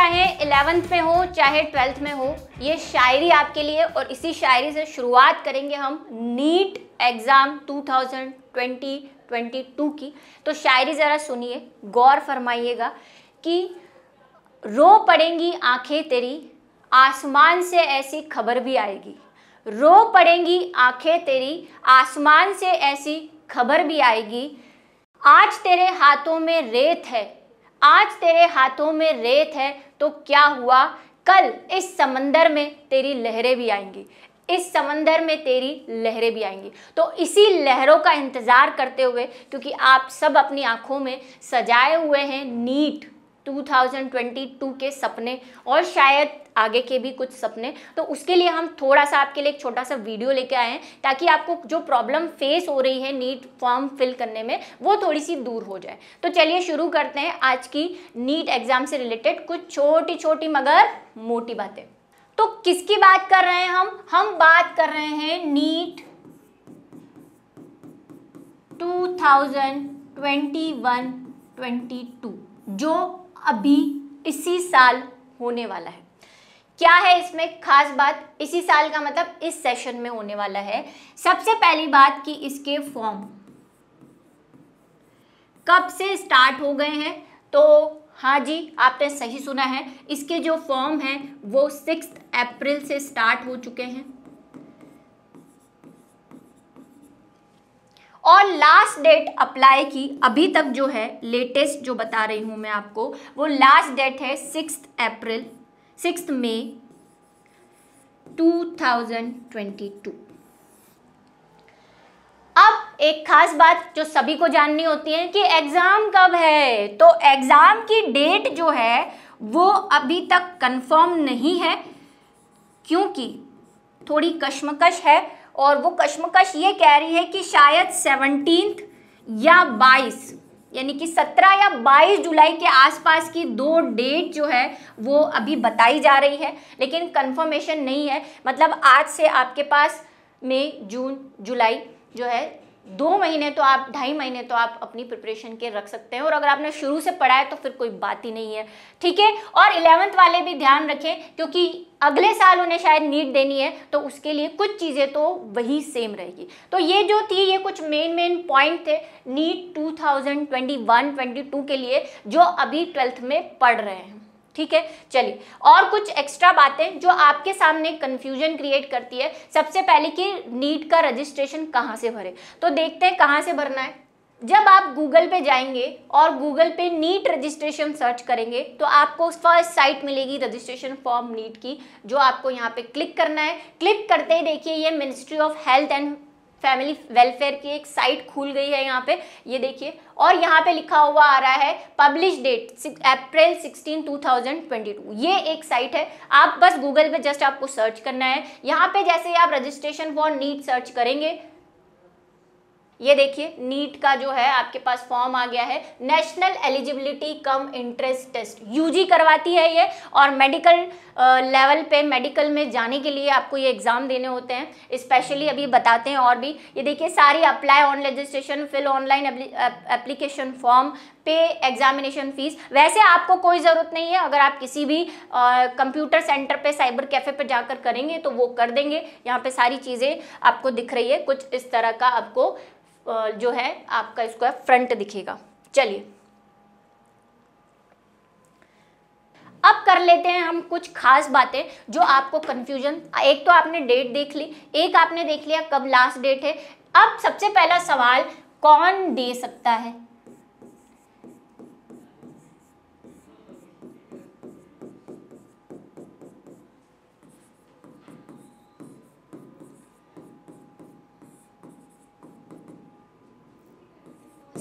चाहे इलेवेंथ में हो चाहे ट्वेल्थ में हो ये शायरी आपके लिए और इसी शायरी से शुरुआत करेंगे हम नीट एग्ज़ाम 2020-22 की तो शायरी ज़रा सुनिए गौर फरमाइएगा कि रो पड़ेंगी आंखें तेरी आसमान से ऐसी खबर भी आएगी रो पड़ेंगी आंखें तेरी आसमान से ऐसी खबर भी आएगी आज तेरे हाथों में रेत है आज तेरे हाथों में रेत है तो क्या हुआ कल इस समंदर में तेरी लहरें भी आएंगी इस समंदर में तेरी लहरें भी आएंगी तो इसी लहरों का इंतज़ार करते हुए क्योंकि आप सब अपनी आंखों में सजाए हुए हैं नीट 2022 के सपने और शायद आगे के भी कुछ सपने तो उसके लिए हम थोड़ा सा आपके लिए एक छोटा सा वीडियो लेके आए हैं ताकि आपको जो प्रॉब्लम फेस हो रही है नीट फॉर्म फिल करने में वो थोड़ी सी दूर हो जाए तो चलिए शुरू करते हैं आज की नीट एग्जाम से रिलेटेड कुछ छोटी छोटी मगर मोटी बातें तो किसकी बात कर रहे हैं हम हम बात कर रहे हैं नीट 2021-22 जो अभी इसी साल होने वाला है क्या है इसमें खास बात इसी साल का मतलब इस सेशन में होने वाला है सबसे पहली बात कि इसके फॉर्म कब से स्टार्ट हो गए हैं तो हाँ जी आपने सही सुना है इसके जो फॉर्म हैं वो सिक्स अप्रैल से स्टार्ट हो चुके हैं और लास्ट डेट अप्लाई की अभी तक जो है लेटेस्ट जो बता रही हूं मैं आपको वो लास्ट डेट है six April six May two अब एक खास बात जो सभी को जाननी होती है कि एग्जाम कब है तो एग्जाम की डेट जो है वो अभी तक कंफर्म नहीं है क्योंकि थोड़ी कश्मकश है और वो कश्मकश ये कह रही है कि शायद सेवनटीन या बाईस यानी कि 17 या 22 जुलाई के आसपास की दो डेट जो है वो अभी बताई जा रही है लेकिन कंफर्मेशन नहीं है मतलब आज से आपके पास मई जून जुलाई जो है दो महीने तो आप ढाई महीने तो आप अपनी प्रिपरेशन के रख सकते हैं और अगर आपने शुरू से पढ़ा है तो फिर कोई बात ही नहीं है ठीक है और इलेवंथ वाले भी ध्यान रखें क्योंकि अगले साल उन्हें शायद नीट देनी है तो उसके लिए कुछ चीज़ें तो वही सेम रहेगी तो ये जो थी ये कुछ मेन मेन पॉइंट थे नीट टू थाउजेंड के लिए जो अभी ट्वेल्थ में पढ़ रहे हैं ठीक है चलिए और कुछ एक्स्ट्रा बातें जो आपके सामने कंफ्यूजन क्रिएट करती है सबसे पहले कि नीट का रजिस्ट्रेशन कहाँ से भरे तो देखते हैं कहाँ से भरना है जब आप गूगल पे जाएंगे और गूगल पे नीट रजिस्ट्रेशन सर्च करेंगे तो आपको फर्स्ट साइट मिलेगी रजिस्ट्रेशन फॉर्म नीट की जो आपको यहाँ पे क्लिक करना है क्लिक करते ही देखिए ये ministry of health and family welfare की एक साइट खुल गई है यहाँ पे ये देखिए और यहाँ पे लिखा हुआ आ रहा है पब्लिश डेट अप्रैल 16 2022 ये एक साइट है आप बस गूगल पे जस्ट आपको सर्च करना है यहाँ पे जैसे आप रजिस्ट्रेशन फॉर नीट सर्च करेंगे ये देखिए नीट का जो है आपके पास फॉर्म आ गया है national eligibility cum interest test UG करवाती है ये और मेडिकल लेवल पे मेडिकल में जाने के लिए आपको ये एग्ज़ाम देने होते हैं स्पेशली अभी बताते हैं और भी ये देखिए सारी apply on registration fill online application form pay examination fees वैसे आपको कोई ज़रूरत नहीं है अगर आप किसी भी कंप्यूटर सेंटर पे साइबर कैफ़े पे जाकर करेंगे तो वो कर देंगे यहाँ पे सारी चीज़ें आपको दिख रही है कुछ इस तरह का आपको जो है आपका है फ्रंट दिखेगा चलिए अब कर लेते हैं हम कुछ खास बातें जो आपको कंफ्यूजन एक तो आपने डेट देख ली एक आपने देख लिया कब लास्ट डेट है अब सबसे पहला सवाल कौन दे सकता है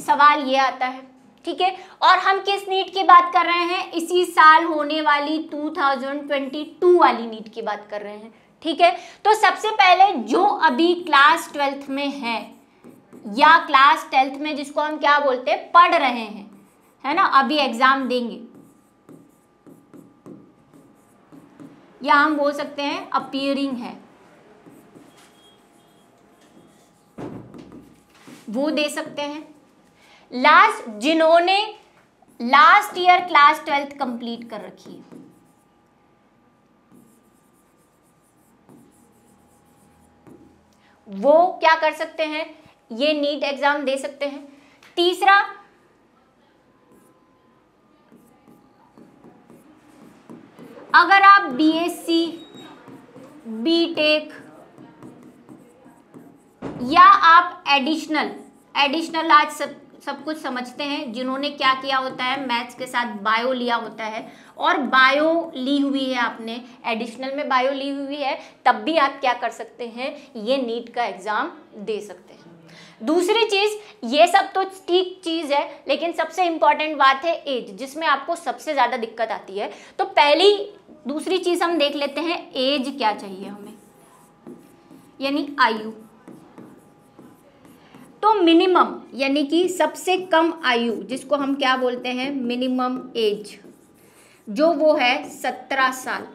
सवाल ये आता है ठीक है और हम किस नीट की बात कर रहे हैं इसी साल होने वाली 2022 वाली नीट की बात कर रहे हैं ठीक है तो सबसे पहले जो अभी क्लास ट्वेल्थ में है या क्लास ट्वेल्थ में जिसको हम क्या बोलते हैं पढ़ रहे हैं है ना अभी एग्जाम देंगे या हम बोल सकते हैं अपियरिंग है वो दे सकते हैं लास्ट जिन्होंने last year class twelfth complete कर रखी है वो क्या कर सकते हैं ये नीट एग्जाम दे सकते हैं तीसरा अगर आप बीएससी बीटेक या आप एडिशनल एडिशनल आज सब सब कुछ समझते हैं जिन्होंने क्या किया होता है मैथ्स के साथ बायो लिया होता है और बायो ली हुई है आपने एडिशनल में बायो ली हुई है तब भी आप क्या कर सकते हैं ये नीट का एग्ज़ाम दे सकते हैं दूसरी चीज़ ये सब तो ठीक चीज़ है लेकिन सबसे इंपॉर्टेंट बात है एज जिसमें आपको सबसे ज़्यादा दिक्कत आती है तो पहली दूसरी चीज़ हम देख लेते हैं एज क्या चाहिए हमें यानी आयु तो मिनिमम यानी कि सबसे कम आयु जिसको हम क्या बोलते हैं मिनिमम एज जो वो है सत्रह साल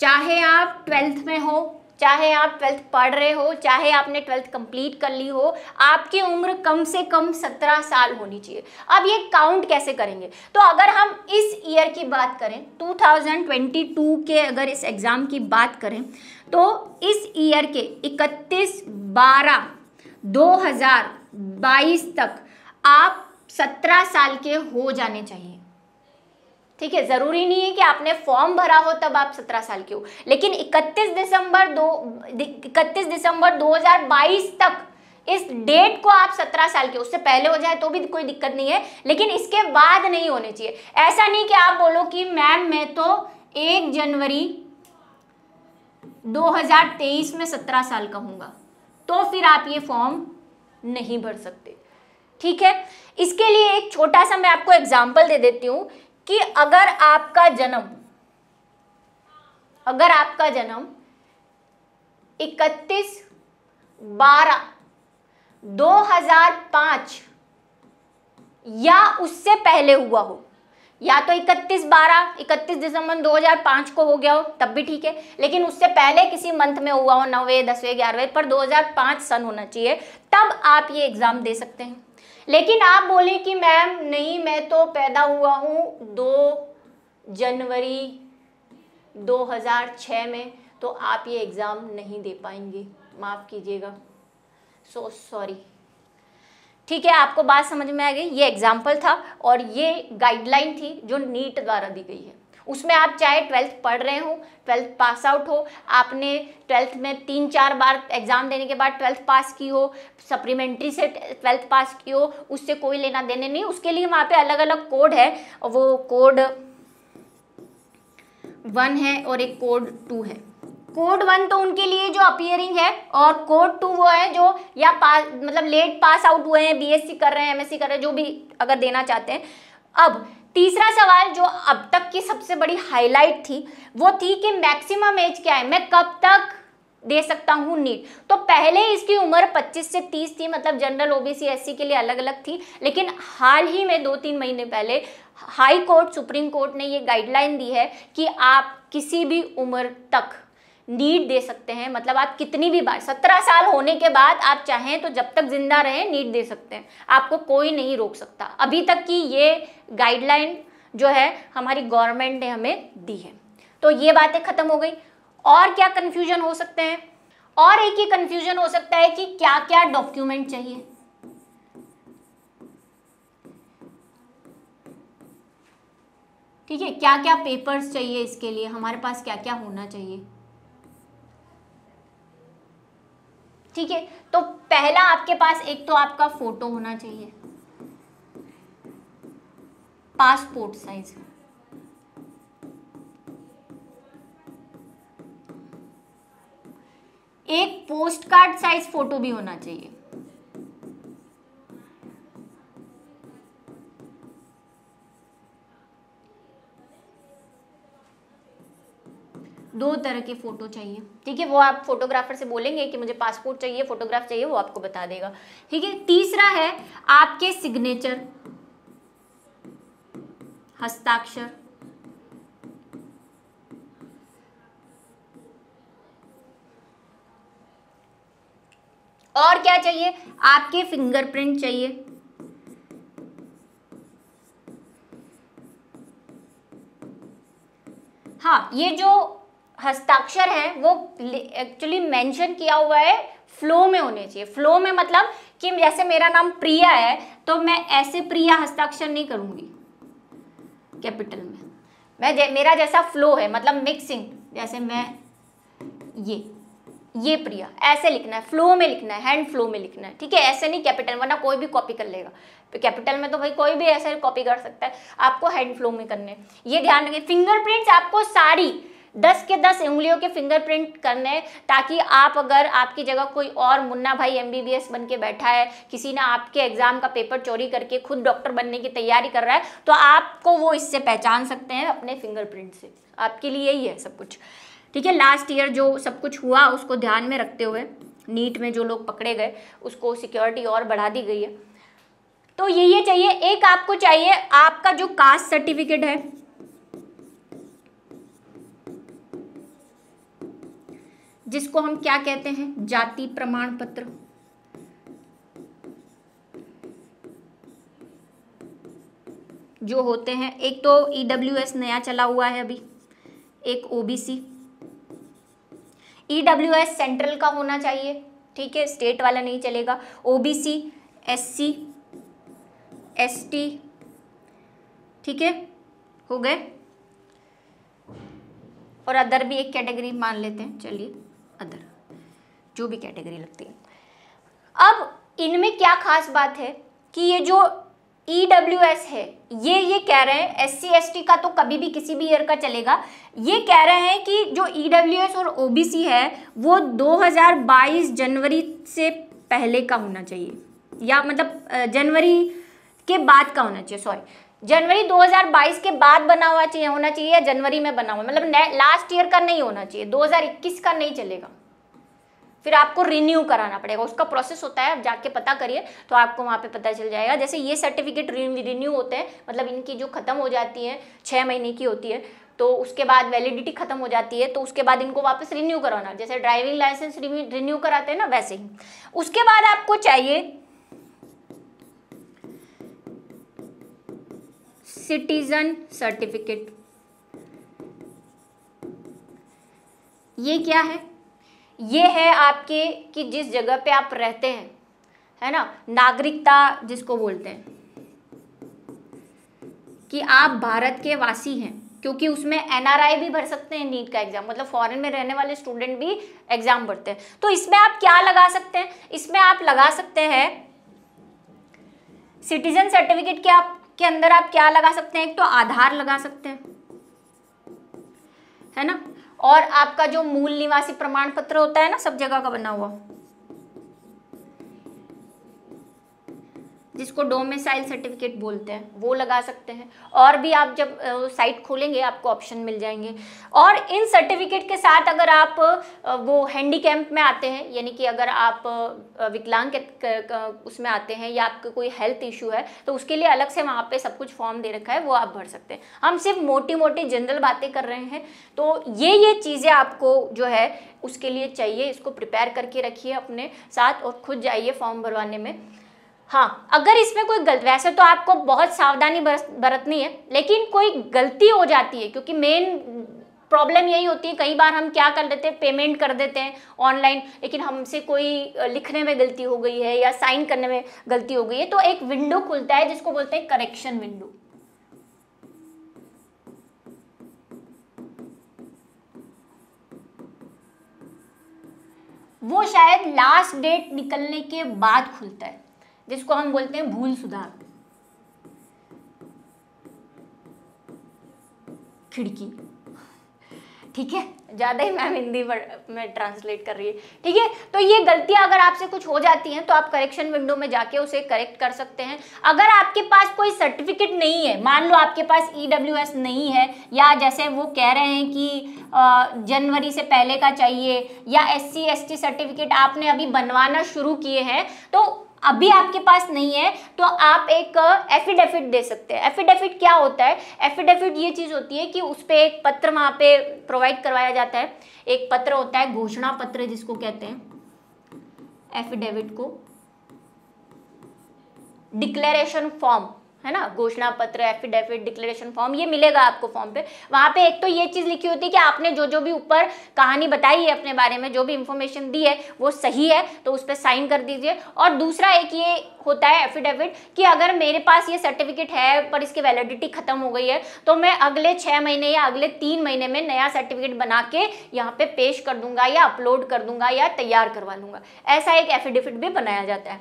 चाहे आप ट्वेल्थ में हो चाहे आप ट्वेल्थ पढ़ रहे हो चाहे आपने ट्वेल्थ कंप्लीट कर ली हो आपकी उम्र कम से कम सत्रह साल होनी चाहिए अब ये काउंट कैसे करेंगे तो अगर हम इस ईयर की बात करें 2022 के अगर इस एग्ज़ाम की बात करें तो इस ईयर के 31 बारह 2022 तक आप 17 साल के हो जाने चाहिए ठीक है जरूरी नहीं है कि आपने फॉर्म भरा हो तब आप 17 साल के हो लेकिन 31 दिसंबर दो 31 दिसंबर 2022 तक इस डेट को आप 17 साल के उससे पहले हो जाए तो भी कोई दिक्कत नहीं है लेकिन इसके बाद नहीं होने चाहिए ऐसा नहीं कि आप बोलो कि मैम मैं तो एक जनवरी 2023 में 17 साल का तो फिर आप ये फॉर्म नहीं भर सकते ठीक है इसके लिए एक छोटा सा मैं आपको एग्जाम्पल दे देती हूँ कि अगर आपका जन्म अगर आपका जन्म 31 बारह 2005 या उससे पहले हुआ हो या तो 31 बारह 31 दिसंबर 2005 को हो गया हो तब भी ठीक है लेकिन उससे पहले किसी मंथ में हुआ हो नौवे दसवें ग्यारहवें पर 2005 सन होना चाहिए तब आप ये एग्ज़ाम दे सकते हैं लेकिन आप बोले कि मैम नहीं मैं तो पैदा हुआ हूँ दो जनवरी 2006 में तो आप ये एग्ज़ाम नहीं दे पाएंगे माफ़ कीजिएगा सो so, सॉरी ठीक है आपको बात समझ में आ गई ये एग्जाम्पल था और ये गाइडलाइन थी जो नीट द्वारा दी गई है उसमें आप चाहे ट्वेल्थ पढ़ रहे हो ट्वेल्थ पास आउट हो आपने ट्वेल्थ में तीन चार बार एग्ज़ाम देने के बाद ट्वेल्थ पास की हो सप्लीमेंट्री से ट्वेल्थ पास की हो उससे कोई लेना देने नहीं उसके लिए वहाँ पे अलग अलग कोड है वो कोड वन है और एक कोड टू है कोड वन तो उनके लिए जो अपियरिंग है और कोड टू वो है जो या पास मतलब लेट पास आउट हुए हैं बीएससी कर रहे हैं एमएससी कर रहे हैं जो भी अगर देना चाहते हैं अब तीसरा सवाल जो अब तक की सबसे बड़ी हाईलाइट थी वो थी कि मैक्सिमम एज क्या है मैं कब तक दे सकता हूँ नीट तो पहले इसकी उम्र 25 से 30 थी मतलब जनरल ओबीसी एससी के लिए अलग अलग थी लेकिन हाल ही में दो तीन महीने पहले हाई कोर्ट सुप्रीम कोर्ट ने ये गाइडलाइन दी है कि आप किसी भी उम्र तक नीट दे सकते हैं मतलब आप कितनी भी बार सत्रह साल होने के बाद आप चाहें तो जब तक जिंदा रहें नीट दे सकते हैं आपको कोई नहीं रोक सकता अभी तक की ये गाइडलाइन जो है हमारी गवर्नमेंट ने हमें दी है तो ये बातें खत्म हो गई और क्या कन्फ्यूजन हो सकते हैं और एक ही कन्फ्यूजन हो सकता है कि क्या क्या डॉक्यूमेंट चाहिए ठीक है क्या क्या पेपर्स चाहिए इसके लिए हमारे पास क्या क्या होना चाहिए ठीक है तो पहला आपके पास एक तो आपका फोटो होना चाहिए पासपोर्ट साइज एक पोस्ट कार्ड साइज फोटो भी होना चाहिए दो तरह के फ़ोटो चाहिए ठीक है वो आप फोटोग्राफर से बोलेंगे कि मुझे पासपोर्ट चाहिए फोटोग्राफ चाहिए वो आपको बता देगा ठीक है तीसरा है आपके सिग्नेचर हस्ताक्षर और क्या चाहिए आपके फिंगरप्रिंट चाहिए हाँ ये जो हस्ताक्षर हैं वो एक्चुअली मेंशन किया हुआ है फ्लो में होने चाहिए फ्लो में मतलब कि जैसे मेरा नाम प्रिया है तो मैं ऐसे प्रिया हस्ताक्षर नहीं करूंगी कैपिटल में मैं जै, मेरा जैसा फ्लो है मतलब मिक्सिंग जैसे मैं ये ये प्रिया ऐसे लिखना है फ्लो में लिखना है हैंड फ्लो में लिखना है ठीक है ऐसे नहीं कैपिटल वरना कोई भी कॉपी कर लेगा कैपिटल में तो भाई कोई भी ऐसे कॉपी कर सकता है आपको हैंड फ्लो में करने ये ध्यान रखें फिंगरप्रिंट्स आपको सारी दस के दस उंगलियों के फिंगरप्रिंट करने ताकि आप अगर आपकी जगह कोई और मुन्ना भाई एमबीबीएस बन के बैठा है किसी ने आपके एग्जाम का पेपर चोरी करके खुद डॉक्टर बनने की तैयारी कर रहा है तो आपको वो इससे पहचान सकते हैं अपने फिंगरप्रिंट से आपके लिए यही है सब कुछ ठीक है लास्ट ईयर जो सब कुछ हुआ उसको ध्यान में रखते हुए नीट में जो लोग पकड़े गए उसको सिक्योरिटी और बढ़ा दी गई है तो ये ये चाहिए एक आपको चाहिए आपका जो कास्ट सर्टिफिकेट है जिसको हम क्या कहते हैं जाति प्रमाण पत्र जो होते हैं एक तो एस e नया चला हुआ है अभी एक ओबीसी एस सेंट्रल का होना चाहिए ठीक है स्टेट वाला नहीं चलेगा ओबीसी एससी एसटी ठीक है हो गए और अदर भी एक कैटेगरी मान लेते हैं चलिए अदर जो भी कैटेगरी लगती है अब इनमें क्या खास बात है कि ये जो ई डब्ल्यू एस है ये ये कह रहे हैं एस सी एस टी का तो कभी भी किसी भी ईयर का चलेगा ये कह रहे हैं कि जो ई डब्ल्यू एस और ओ बी सी है वो 2022 जनवरी से पहले का होना चाहिए या मतलब जनवरी के बाद का होना चाहिए सॉरी जनवरी 2022 के बाद बना हुआ चाहिए होना चाहिए या जनवरी में बना हुआ मतलब लास्ट ईयर का नहीं होना चाहिए 2021 का नहीं चलेगा फिर आपको रिन्यू कराना पड़ेगा उसका प्रोसेस होता है आप जाके पता करिए तो आपको वहाँ पे पता चल जाएगा जैसे ये सर्टिफिकेट रिन्यू होते हैं मतलब इनकी जो ख़त्म हो जाती है छः महीने की होती है तो उसके बाद वैलिडिटी खत्म हो जाती है तो उसके बाद इनको वापस रिन्यू कराना जैसे ड्राइविंग लाइसेंस रिन्यू कराते हैं ना वैसे ही उसके बाद आपको चाहिए सिटीजन सर्टिफिकेट ये क्या है ये है आपके कि जिस जगह पे आप रहते हैं है ना नागरिकता जिसको बोलते हैं कि आप भारत के वासी हैं क्योंकि उसमें एनआरआई भी भर सकते हैं नीट का एग्जाम मतलब फॉरेन में रहने वाले स्टूडेंट भी एग्जाम भरते हैं तो इसमें आप क्या लगा सकते हैं इसमें आप लगा सकते हैं सिटीजन सर्टिफिकेट के आप के अंदर आप क्या लगा सकते हैं एक तो आधार लगा सकते हैं है ना और आपका जो मूल निवासी प्रमाण पत्र होता है ना सब जगह का बना हुआ जिसको डोमिसाइल सर्टिफिकेट बोलते हैं वो लगा सकते हैं और भी आप जब साइट खोलेंगे आपको ऑप्शन मिल जाएंगे और इन सर्टिफिकेट के साथ अगर आप वो हैंडी कैंप में आते हैं यानी कि अगर आप विकलांग उसमें आते हैं या आपका कोई हेल्थ इशू है तो उसके लिए अलग से वहाँ पर सब कुछ फॉर्म दे रखा है वो आप भर सकते हैं हम सिर्फ मोटी मोटी जनरल बातें कर रहे हैं तो ये ये चीज़ें आपको जो है उसके लिए चाहिए इसको प्रिपेयर करके रखिए अपने साथ और खुद जाइए फॉर्म भरवाने में हाँ अगर इसमें कोई गलत वैसे तो आपको बहुत सावधानी बरतनी है लेकिन कोई गलती हो जाती है क्योंकि मेन प्रॉब्लम यही होती है कई बार हम क्या कर देते हैं पेमेंट कर देते हैं ऑनलाइन लेकिन हमसे कोई लिखने में गलती हो गई है या साइन करने में गलती हो गई है तो एक विंडो खुलता है जिसको बोलते हैं करेक्शन विंडो वो शायद लास्ट डेट निकलने के बाद खुलता है जिसको हम बोलते हैं भूल सुधार खिड़की ठीक है ज़्यादा ही मैम हिंदी में ट्रांसलेट कर रही है ठीक है तो ये गलतियां अगर आपसे कुछ हो जाती हैं तो आप करेक्शन विंडो में जाके उसे करेक्ट कर सकते हैं अगर आपके पास कोई सर्टिफिकेट नहीं है मान लो आपके पास ई e नहीं है या जैसे वो कह रहे हैं कि जनवरी से पहले का चाहिए या एस सी सर्टिफिकेट आपने अभी बनवाना शुरू किए हैं तो अभी आपके पास नहीं है तो आप एक एफिडेविट दे सकते हैं एफिडेविट क्या होता है एफिडेविट ये चीज़ होती है कि उस पर एक पत्र वहाँ पे प्रोवाइड करवाया जाता है एक पत्र होता है घोषणा पत्र जिसको कहते हैं एफिडेविट को डिक्लेरेशन फॉर्म है ना घोषणा पत्र एफिडेविट डिक्लेरेशन फॉर्म ये मिलेगा आपको फॉर्म पे वहाँ पे एक तो ये चीज़ लिखी होती है कि आपने जो जो भी ऊपर कहानी बताई है अपने बारे में जो भी इंफॉर्मेशन दी है वो सही है तो उस पर साइन कर दीजिए और दूसरा एक ये होता है एफिडेविट कि अगर मेरे पास ये सर्टिफिकेट है पर इसकी वैलिडिटी खत्म हो गई है तो मैं अगले छः महीने या अगले तीन महीने में नया सर्टिफिकेट बना के यहाँ पे पेश कर दूंगा या अपलोड कर दूंगा या तैयार करवा लूंगा ऐसा एक एफिडेविट भी बनाया जाता है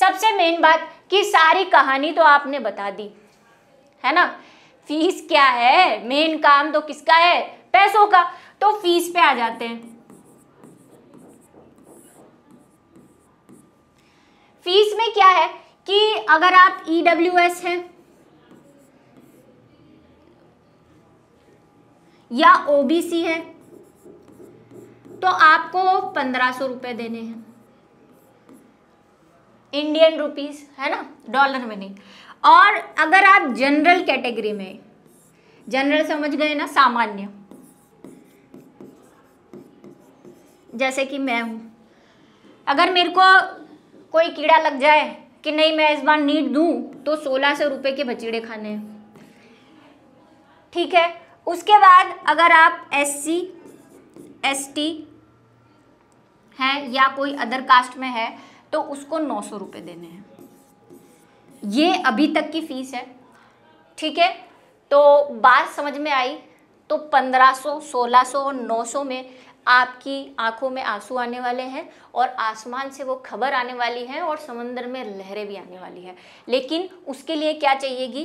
सबसे मेन बात कि सारी कहानी तो आपने बता दी है ना फीस क्या है मेन काम तो किसका है पैसों का तो फीस पे आ जाते हैं फीस में क्या है कि अगर आप ईडब्ल्यू e एस हैं या ओबीसी है तो आपको पंद्रह सौ रुपए देने हैं इंडियन रुपीस है ना डॉलर में नहीं और अगर आप जनरल कैटेगरी में जनरल समझ गए ना सामान्य जैसे कि मैं हूँ अगर मेरे को कोई कीड़ा लग जाए कि नहीं मैं इस बार नीट दूँ तो सोलह सौ रुपये के बचीड़े खाने हैं ठीक है उसके बाद अगर आप एस सी एस टी हैं या कोई अदर कास्ट में है तो उसको नौ सौ रुपये देने हैं ये अभी तक की फीस है ठीक है तो बात समझ में आई तो पंद्रह सोलह सौ और सौ में आपकी आंखों में आंसू आने वाले हैं और आसमान से वो खबर आने वाली है और समंदर में लहरें भी आने वाली है लेकिन उसके लिए क्या चाहिएगी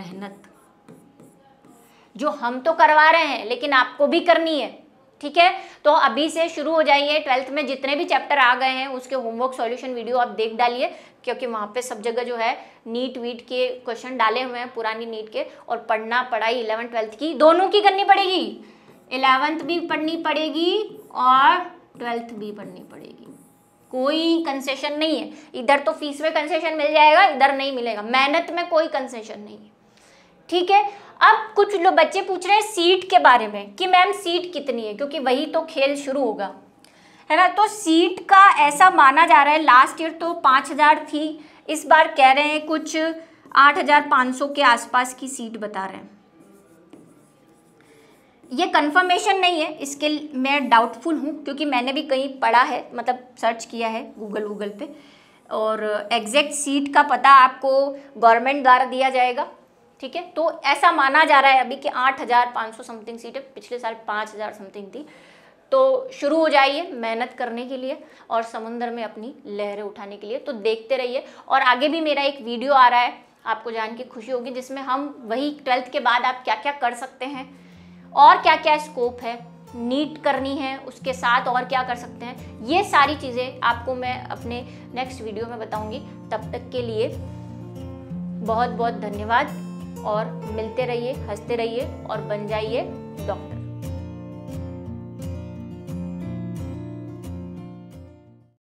मेहनत जो हम तो करवा रहे हैं लेकिन आपको भी करनी है ठीक है तो अभी से शुरू हो जाइए ट्वेल्थ में जितने भी चैप्टर आ गए हैं उसके होमवर्क सॉल्यूशन वीडियो आप देख डालिए क्योंकि वहाँ पे सब जगह जो है नीट वीट के क्वेश्चन डाले हुए हैं पुरानी नीट के और पढ़ना पढ़ाई इलेवंथ ट्वेल्थ की दोनों की करनी पड़ेगी इलेवेंथ भी पढ़नी पड़ेगी और ट्वेल्थ भी पढ़नी पड़ेगी कोई कंसेशन नहीं है इधर तो फीस में कंसेशन मिल जाएगा इधर नहीं मिलेगा मेहनत में कोई कंसेशन नहीं है ठीक है अब कुछ लोग बच्चे पूछ रहे हैं सीट के बारे में कि मैम सीट कितनी है क्योंकि वही तो खेल शुरू होगा है ना तो सीट का ऐसा माना जा रहा है लास्ट ईयर तो पाँच हज़ार थी इस बार कह रहे हैं कुछ आठ हज़ार पाँच सौ के आसपास की सीट बता रहे हैं ये कंफर्मेशन नहीं है इसके मैं डाउटफुल हूँ क्योंकि मैंने भी कहीं पढ़ा है मतलब सर्च किया है गूगल वूगल पे और एग्जैक्ट सीट का पता आपको गवर्नमेंट द्वारा दिया जाएगा ठीक है तो ऐसा माना जा रहा है अभी कि 8,500 समथिंग सीटें पिछले साल 5,000 समथिंग थी तो शुरू हो जाइए मेहनत करने के लिए और समुन्द्र में अपनी लहरें उठाने के लिए तो देखते रहिए और आगे भी मेरा एक वीडियो आ रहा है आपको जान के खुशी होगी जिसमें हम वही ट्वेल्थ के बाद आप क्या क्या कर सकते हैं और क्या क्या स्कोप है नीट करनी है उसके साथ और क्या कर सकते हैं ये सारी चीज़ें आपको मैं अपने नेक्स्ट वीडियो में बताऊंगी तब तक के लिए बहुत बहुत धन्यवाद और मिलते रहिए हंसते रहिए और बन जाइए डॉक्टर